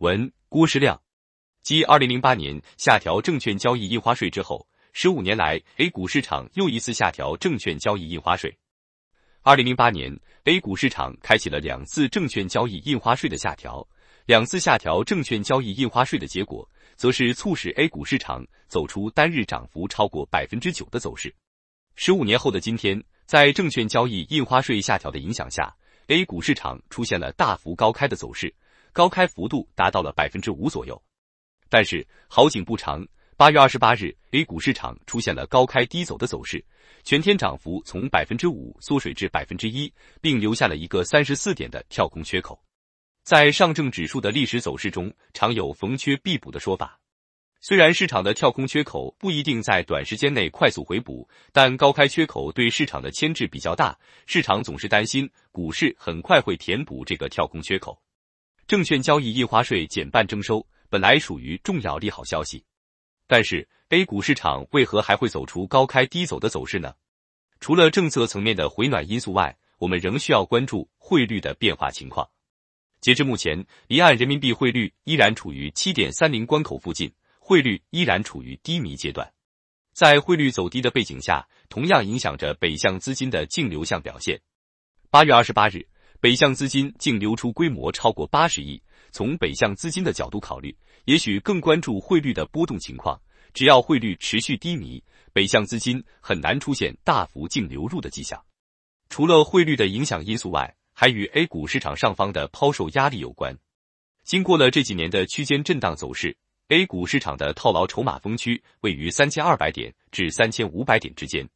文郭世亮，继二零零八年下调证券交易印花税之后，十五年来 A 股市场又一次下调证券交易印花税。二零零八年 A 股市场开启了两次证券交易印花税的下调，两次下调证券交易印花税的结果，则是促使 A 股市场走出单日涨幅超过百分之九的走势。十五年后的今天，在证券交易印花税下调的影响下，A 股市场出现了大幅高开的走势。高开幅度达到了百分之五左右，但是好景不长。八月二十八日，A 股市场出现了高开低走的走势，全天涨幅从百分之五缩水至百分之一，并留下了一个三十四点的跳空缺口。在上证指数的历史走势中，常有逢缺必补的说法。虽然市场的跳空缺口不一定在短时间内快速回补，但高开缺口对市场的牵制比较大，市场总是担心股市很快会填补这个跳空缺口。证券交易印花税减半征收本来属于重要利好消息，但是 A 股市场为何还会走出高开低走的走势呢？除了政策层面的回暖因素外，我们仍需要关注汇率的变化情况。截至目前，离岸人民币汇率依然处于七点三零关口附近，汇率依然处于低迷阶段。在汇率走低的背景下，同样影响着北向资金的净流向表现。八月二十八日。北向资金净流出规模超过八十亿。从北向资金的角度考虑，也许更关注汇率的波动情况。只要汇率持续低迷，北向资金很难出现大幅净流入的迹象。除了汇率的影响因素外，还与 A 股市场上方的抛售压力有关。经过了这几年的区间震荡走势，A 股市场的套牢筹码峰区位于三千二百点至三千五百点之间。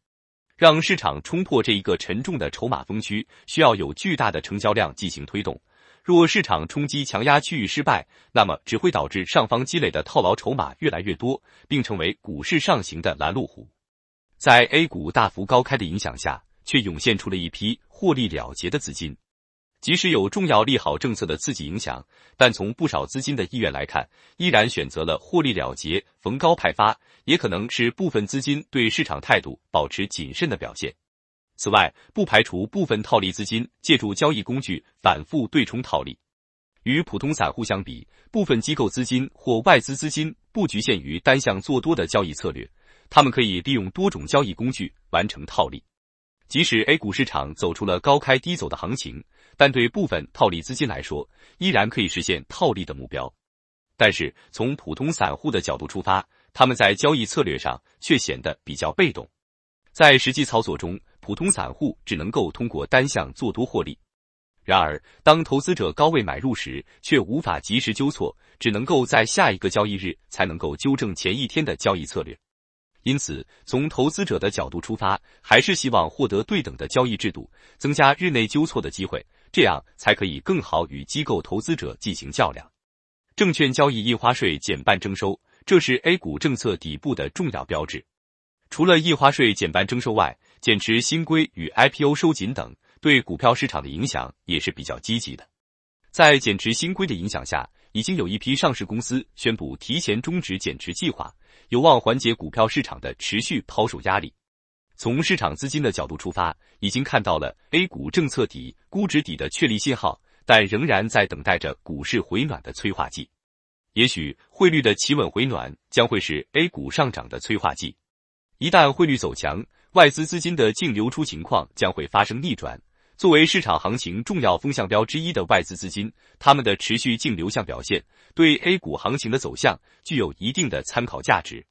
让市场冲破这一个沉重的筹码峰区，需要有巨大的成交量进行推动。若市场冲击强压区域失败，那么只会导致上方积累的套牢筹码越来越多，并成为股市上行的拦路虎。在 A 股大幅高开的影响下，却涌现出了一批获利了结的资金。即使有重要利好政策的刺激影响，但从不少资金的意愿来看，依然选择了获利了结，逢高派发，也可能是部分资金对市场态度保持谨慎的表现。此外，不排除部分套利资金借助交易工具反复对冲套利。与普通散户相比，部分机构资金或外资资金不局限于单向做多的交易策略，他们可以利用多种交易工具完成套利。即使 A 股市场走出了高开低走的行情，但对部分套利资金来说，依然可以实现套利的目标。但是从普通散户的角度出发，他们在交易策略上却显得比较被动。在实际操作中，普通散户只能够通过单向做多获利。然而，当投资者高位买入时，却无法及时纠错，只能够在下一个交易日才能够纠正前一天的交易策略。因此，从投资者的角度出发，还是希望获得对等的交易制度，增加日内纠错的机会，这样才可以更好与机构投资者进行较量。证券交易印花税减半征收，这是 A 股政策底部的重要标志。除了印花税减半征收外，减持新规与 IPO 收紧等对股票市场的影响也是比较积极的。在减持新规的影响下，已经有一批上市公司宣布提前终止减持计划。有望缓解股票市场的持续抛售压力。从市场资金的角度出发，已经看到了 A 股政策底、估值底的确立信号，但仍然在等待着股市回暖的催化剂。也许汇率的企稳回暖将会是 A 股上涨的催化剂。一旦汇率走强，外资资金的净流出情况将会发生逆转。作为市场行情重要风向标之一的外资资金，他们的持续净流向表现，对 A 股行情的走向具有一定的参考价值。